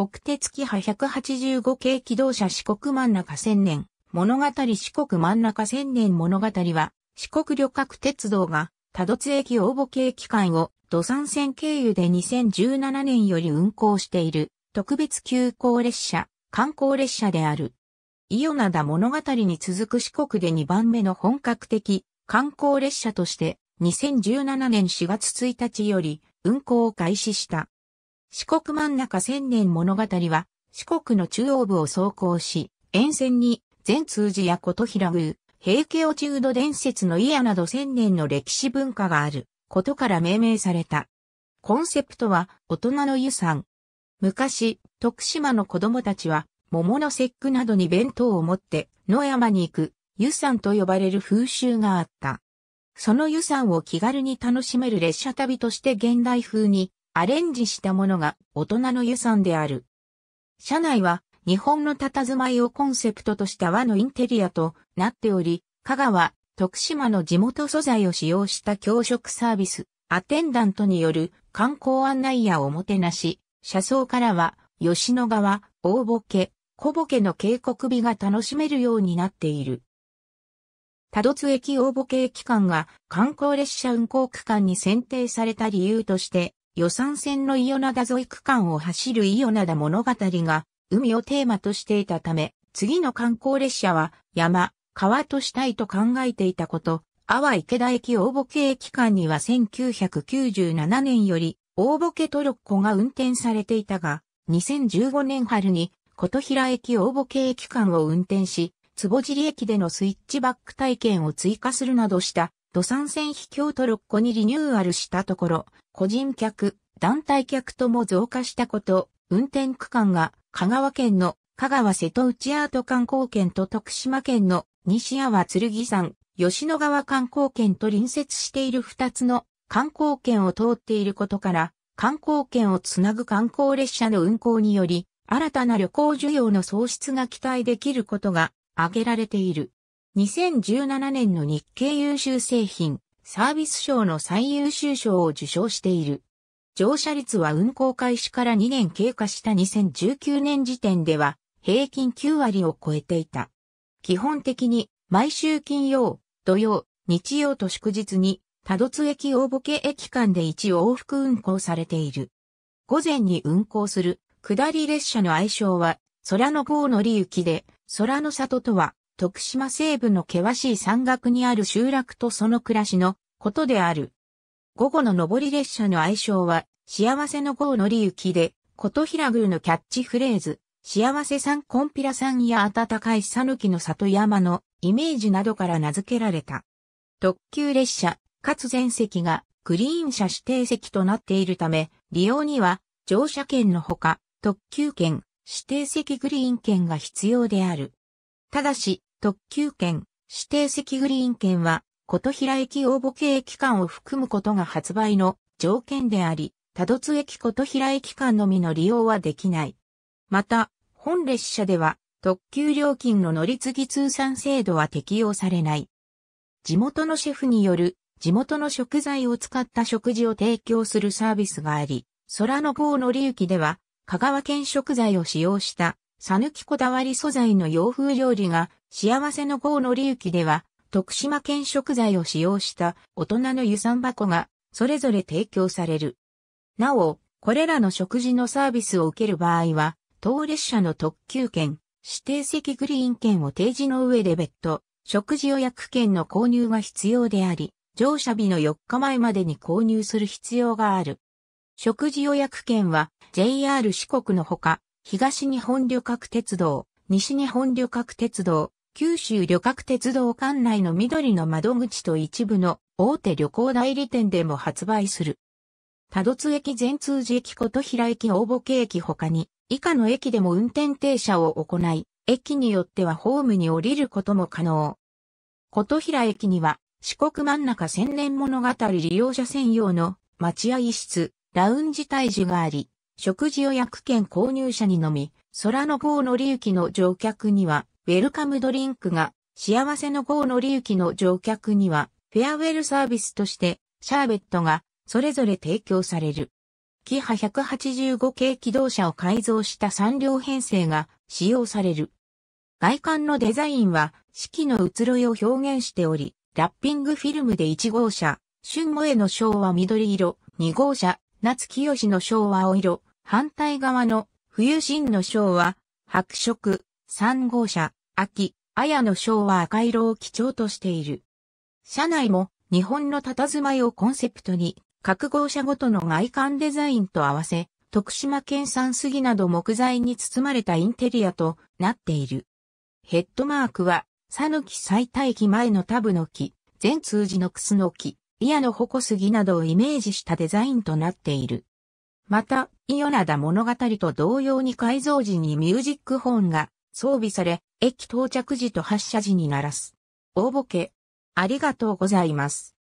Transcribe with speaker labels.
Speaker 1: 国鉄機派185系機動車四国真ん中千年物語四国真ん中千年物語は四国旅客鉄道が多度津駅応募系機関を土産線経由で2017年より運行している特別急行列車、観光列車である。伊予灘物語に続く四国で2番目の本格的観光列車として2017年4月1日より運行を開始した。四国真ん中千年物語は、四国の中央部を走行し、沿線に、全通寺や琴平宮、平家落ち土伝説の家など千年の歴史文化がある、ことから命名された。コンセプトは、大人の湯山。昔、徳島の子供たちは、桃の節句などに弁当を持って、野山に行く、湯山と呼ばれる風習があった。その湯山を気軽に楽しめる列車旅として現代風にアレンジしたものが大人の湯算である。車内は日本の佇まいをコンセプトとした和のインテリアとなっており、香川、徳島の地元素材を使用した教職サービス、アテンダントによる観光案内やおもてなし、車窓からは吉野川、大ボケ、小ボケの渓谷美が楽しめるようになっている。多度津駅大ボケ駅間が観光列車運行区間に選定された理由として、予算線の伊予灘沿い区間を走る伊予灘物語が、海をテーマとしていたため、次の観光列車は、山、川としたいと考えていたこと、阿波池田駅大ボケ駅間には1997年より、大ボケトロッコが運転されていたが、2015年春に、琴平駅大ボケ駅間を運転し、坪尻駅でのスイッチバック体験を追加するなどした土産線秘境トロッコにリニューアルしたところ、個人客、団体客とも増加したこと、運転区間が香川県の香川瀬戸内アート観光圏と徳島県の西阿波剣山、吉野川観光圏と隣接している2つの観光圏を通っていることから、観光圏をつなぐ観光列車の運行により、新たな旅行需要の創出が期待できることが挙げられている。2017年の日経優秀製品サービス賞の最優秀賞を受賞している。乗車率は運行開始から2年経過した2019年時点では平均9割を超えていた。基本的に毎週金曜、土曜、日曜と祝日に多度津駅大ボケ駅間で1往復運行されている。午前に運行する下り列車の愛称は空の郷のり行きで空の里とは徳島西部の険しい山岳にある集落とその暮らしのことである。午後の上り列車の愛称は、幸せの号のりゆきで、琴平宮のキャッチフレーズ、幸せさんコンピラさんや温かい讃岐の里山のイメージなどから名付けられた。特急列車、かつ全席がグリーン車指定席となっているため、利用には乗車券のほか特急券、指定席グリーン券が必要である。ただし、特急券、指定席グリーン券は、琴平駅応募系駅間を含むことが発売の条件であり、多度津駅琴平駅間のみの利用はできない。また、本列車では、特急料金の乗り継ぎ通算制度は適用されない。地元のシェフによる地元の食材を使った食事を提供するサービスがあり、空の号乗り行きでは、香川県食材を使用したさぬきこだわり素材の洋風料理が、幸せの郷のりゆきでは、徳島県食材を使用した大人の湯山箱が、それぞれ提供される。なお、これらの食事のサービスを受ける場合は、当列車の特急券、指定席グリーン券を提示の上で別途、食事予約券の購入が必要であり、乗車日の4日前までに購入する必要がある。食事予約券は JR 四国のほか、東日本旅客鉄道、西日本旅客鉄道、九州旅客鉄道管内の緑の窓口と一部の大手旅行代理店でも発売する。多度津駅全通寺駅琴平駅大歩駅他に、以下の駅でも運転停車を行い、駅によってはホームに降りることも可能。琴平駅には、四国真ん中千年物語利用者専用の待合室、ラウンジ退治があり、食事予約券購入者にのみ、空の号乗り行きの乗客には、ウェルカムドリンクが、幸せの号乗り行きの乗客には、フェアウェルサービスとして、シャーベットが、それぞれ提供される。キハ185系機動車を改造した3両編成が使用される。外観のデザインは四季の移ろいを表現しており、ラッピングフィルムで1号車、春萌えの章は緑色、2号車、夏清の章は青色、反対側の冬新の章は白色、三号車、秋、綾の章は赤色を基調としている。車内も日本の佇まいをコンセプトに、各号車ごとの外観デザインと合わせ、徳島県産杉など木材に包まれたインテリアとなっている。ヘッドマークは、さぬき最大期前のタブの木、全通寺のクスの木、イヤの矛杉などをイメージしたデザインとなっている。また、イオナダ物語と同様に改造時にミュージックホーンが装備され、駅到着時と発車時に鳴らす。大ボケ。ありがとうございます。